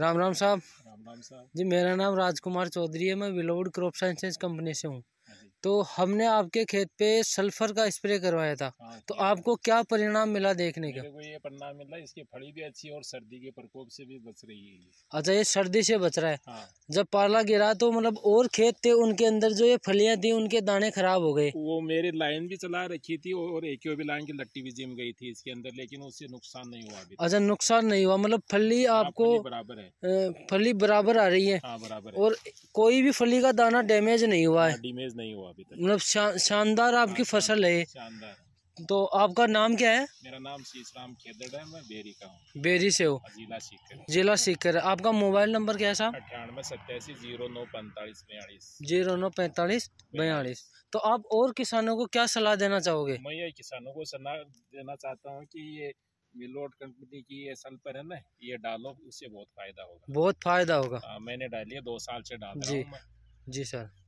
राम राम साहब राम राम साहब जी मेरा नाम राजकुमार चौधरी है मैं विलोड क्रॉप साइंसेज कंपनी से हूँ हाँ तो हमने आपके खेत पे सल्फर का स्प्रे करवाया था हाँ तो हाँ आपको क्या परिणाम मिला देखने का ये परिणाम मिला इसकी फड़ी भी अच्छी और सर्दी के प्रकोप से भी बच रही है अच्छा ये सर्दी से बच रहा है जब पाला गिरा तो मतलब और खेत थे उनके अंदर जो ये फलियां थी उनके दाने खराब हो गए वो मेरे लाइन भी चला रखी थी और एक भी लाइन की लट्टी भी जिम गई थी इसके अंदर लेकिन उससे नुकसान नहीं हुआ अभी अच्छा नुकसान नहीं हुआ मतलब फली हाँ, आपको फली बराबर है फली बराबर आ रही है हाँ, बराबर है। और कोई भी फली का दाना डैमेज नहीं हुआ हाँ, है डेमेज नहीं हुआ अभी मतलब शानदार आपकी फसल है शानदार तो आपका नाम क्या है मेरा नाम शीशराम खेदड़ है मैं बेरी का हूँ बेरी से हो जिला सीकर जिला सीकर आपका मोबाइल नंबर क्या है साहब अठानवे सत्तासी जीरो नौ पैंतालीस बयालीस जीरो नौ पैंतालीस बयालीस तो आप और किसानों को क्या सलाह देना चाहोगे मैं ये किसानों को सलाह देना चाहता हूँ कि ये मिलोट कंपनी की ये सल्फर है ना ये डालो उससे बहुत फायदा होगा बहुत फायदा होगा हाँ, मैंने डाली है दो साल से डाल जी जी सर